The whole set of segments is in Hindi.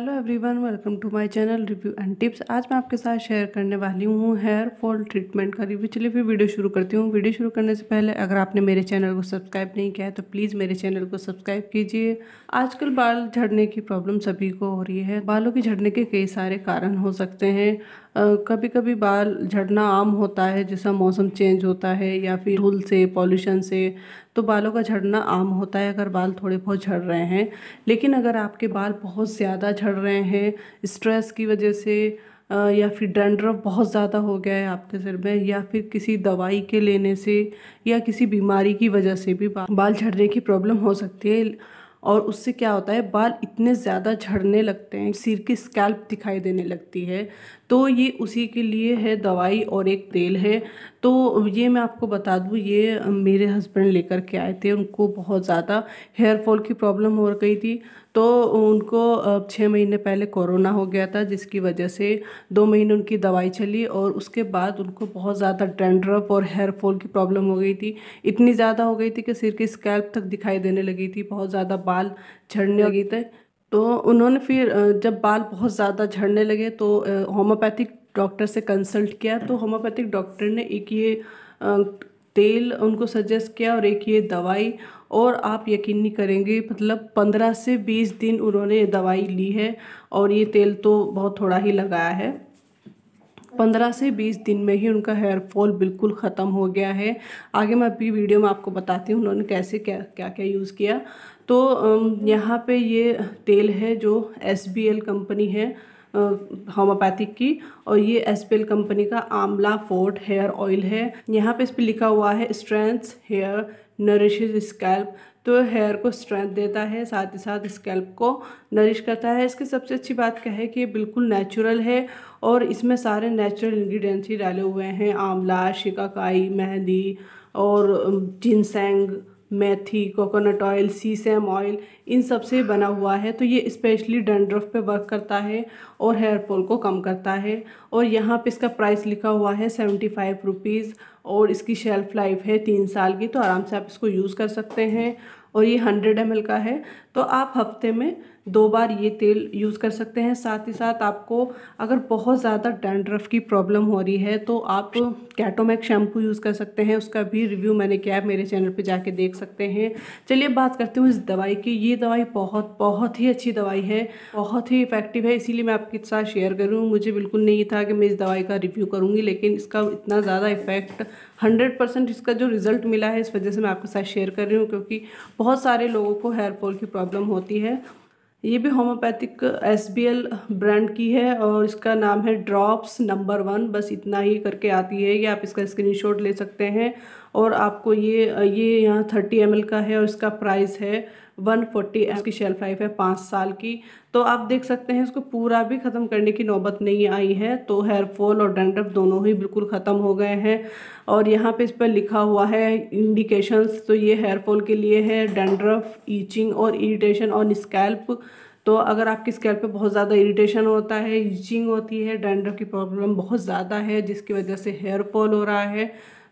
hello everyone welcome to my channel review and tips आज मैं आपके साथ शेयर करने वाली हूँ हेयर फॉल ट्रीटमेंट का रिव्यू चलिए फिर वीडियो शुरू करती हूँ वीडियो शुरू करने से पहले अगर आपने मेरे चैनल को सब्सक्राइब नहीं किया है तो प्लीज़ मेरे चैनल को सब्सक्राइब कीजिए आजकल बाल झड़ने की प्रॉब्लम सभी को हो रही है बालों के झड़ने के कई सारे कारण हो सकते हैं कभी कभी बाल झड़ना आम होता है जैसा मौसम चेंज होता है या फिर धूल से पॉल्यूशन से तो बालों का झड़ना आम होता है अगर बाल थोड़े बहुत झड़ रहे हैं लेकिन अगर आपके बाल बहुत ज़्यादा झड़ रहे हैं स्ट्रेस की वजह से या फिर डेंड्रफ बहुत ज़्यादा हो गया है आपके सिर में या फिर किसी दवाई के लेने से या किसी बीमारी की वजह से भी बाल झड़ने की प्रॉब्लम हो सकती है और उससे क्या होता है बाल इतने ज़्यादा झड़ने लगते हैं सिर की स्कैल्प दिखाई देने लगती है तो ये उसी के लिए है दवाई और एक तेल है तो ये मैं आपको बता दूँ ये मेरे हस्बैंड लेकर के आए थे उनको बहुत ज़्यादा हेयर फॉल की प्रॉब्लम हो गई थी तो उनको छः महीने पहले कोरोना हो गया था जिसकी वजह से दो महीने उनकी दवाई चली और उसके बाद उनको बहुत ज़्यादा डेंड्रफ और हेयर फॉल की प्रॉब्लम हो गई थी इतनी ज़्यादा हो गई थी कि सिर की स्कैल्प तक दिखाई देने लगी थी बहुत ज़्यादा बाल झड़ने लगे थे तो उन्होंने फिर जब बाल बहुत ज़्यादा झड़ने लगे तो होम्योपैथिक डॉक्टर से कंसल्ट किया तो होम्योपैथिक डॉक्टर ने एक ये तेल उनको सजेस्ट किया और एक ये दवाई और आप यकीन नहीं करेंगे मतलब पंद्रह से बीस दिन उन्होंने ये दवाई ली है और ये तेल तो बहुत थोड़ा ही लगाया है पंद्रह से बीस दिन में ही उनका हेयर फॉल बिल्कुल ख़त्म हो गया है आगे मैं अपनी वीडियो में आपको बताती हूँ उन्होंने कैसे क्या क्या क्या यूज़ किया तो यहाँ पे ये तेल है जो एस कंपनी है होम्योपैथिक की और ये एस कंपनी का आमला फोर्ट हेयर ऑयल है यहाँ पे इस पर लिखा हुआ है स्ट्रेंथ हेयर नरिश स्कैल्प तो हेयर को स्ट्रेंथ देता है साथ ही साथ स्कैल्प को नरिश करता है इसकी सबसे अच्छी बात क्या है कि ये बिल्कुल नेचुरल है और इसमें सारे नेचुरल इन्ग्रीडियंट्स ही डाले हुए हैं आंवला शिकाकाई मेहंदी और जिनसेंग मेथी कोकोनट ऑयल सैम ऑयल इन सब से बना हुआ है तो ये स्पेशली डेंड्रफ पे वर्क करता है और हेयर फॉल को कम करता है और यहाँ पे इसका प्राइस लिखा हुआ है सेवेंटी फाइव रुपीज़ और इसकी शेल्फ़ लाइफ है तीन साल की तो आराम से आप इसको यूज़ कर सकते हैं और ये हंड्रेड एम का है तो आप हफ्ते में दो बार ये तेल यूज़ कर सकते हैं साथ ही साथ आपको अगर बहुत ज़्यादा डैंड्रफ की प्रॉब्लम हो रही है तो आप कैटोमैक शैम्पू यूज़ कर सकते हैं उसका भी रिव्यू मैंने किया है मेरे चैनल पे जाके देख सकते हैं चलिए बात करती हूँ इस दवाई की ये दवाई बहुत बहुत ही अच्छी दवाई है बहुत ही इफेक्टिव है इसीलिए मैं आपके साथ शेयर करूँ मुझे बिल्कुल नहीं था कि मैं इस दवाई का रिव्यू करूँगी लेकिन इसका इतना ज़्यादा इफेक्ट हंड्रेड इसका जो रिज़ल्ट मिला है इस वजह से मैं आपके साथ शेयर कर रही हूँ क्योंकि बहुत सारे लोगों को हेयरफॉल की प्रॉब्लम प्रॉब्लम होती है ये भी होम्योपैथिक एस ब्रांड की है और इसका नाम है ड्रॉप्स नंबर वन बस इतना ही करके आती है ये आप इसका स्क्रीनशॉट ले सकते हैं और आपको ये ये यहाँ थर्टी एम का है और इसका प्राइस है वन फोर्टी की शेल्फ लाइफ है पाँच साल की तो आप देख सकते हैं इसको पूरा भी ख़त्म करने की नौबत नहीं आई है तो हेयर फॉल और डेंड्रफ दोनों ही बिल्कुल ख़त्म हो गए हैं और यहाँ पे इस पर लिखा हुआ है इंडिकेशंस तो ये हेयर फॉल के लिए है डेंड्रफ ईचिंग और इरीटेशन ऑन स्कैल्प तो अगर आपकी स्कैल्प पे बहुत ज़्यादा इरिटेशन होता है ईचिंग होती है डेंड्रफ की प्रॉब्लम बहुत ज़्यादा है जिसकी वजह से हेयर फॉल हो रहा है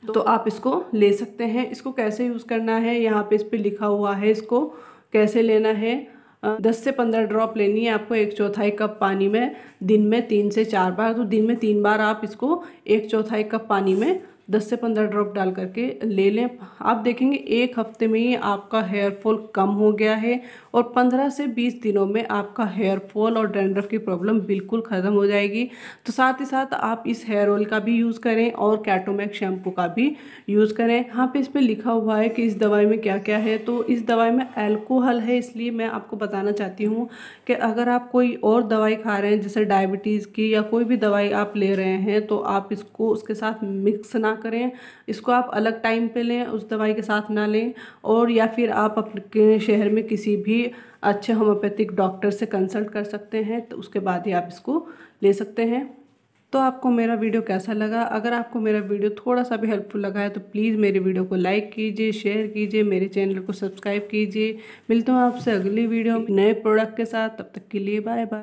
तो, तो आप इसको ले सकते हैं इसको कैसे यूज़ करना है यहाँ पे इस पर लिखा हुआ है इसको कैसे लेना है दस से पंद्रह ड्रॉप लेनी है आपको एक चौथाई कप पानी में दिन में तीन से चार बार तो दिन में तीन बार आप इसको एक चौथाई कप पानी में दस से पंद्रह ड्रॉप डाल करके ले लें आप देखेंगे एक हफ्ते में ही आपका हेयर फॉल कम हो गया है और पंद्रह से बीस दिनों में आपका हेयर फॉल और डेंड्रफ की प्रॉब्लम बिल्कुल ख़त्म हो जाएगी तो साथ ही साथ आप इस हेयर ऑयल का भी यूज़ करें और कैटोमैक शैम्पू का भी यूज़ करें यहाँ पे इस पर लिखा हुआ है कि इस दवाई में क्या क्या है तो इस दवाई में एल्कोहल है इसलिए मैं आपको बताना चाहती हूँ कि अगर आप कोई और दवाई खा रहे हैं जैसे डायबिटीज़ की या कोई भी दवाई आप ले रहे हैं तो आप इसको उसके साथ मिक्स ना करें इसको आप अलग टाइम पे लें उस दवाई के साथ ना लें और या फिर आप अपने शहर में किसी भी अच्छे होम्योपैथिक डॉक्टर से कंसल्ट कर सकते हैं तो उसके बाद ही आप इसको ले सकते हैं तो आपको मेरा वीडियो कैसा लगा अगर आपको मेरा वीडियो थोड़ा सा भी हेल्पफुल लगा है तो प्लीज़ मेरे वीडियो को लाइक कीजिए शेयर कीजिए मेरे चैनल को सब्सक्राइब कीजिए मिलता हूँ आपसे अगली वीडियो नए प्रोडक्ट के साथ तब तक के लिए बाय बाय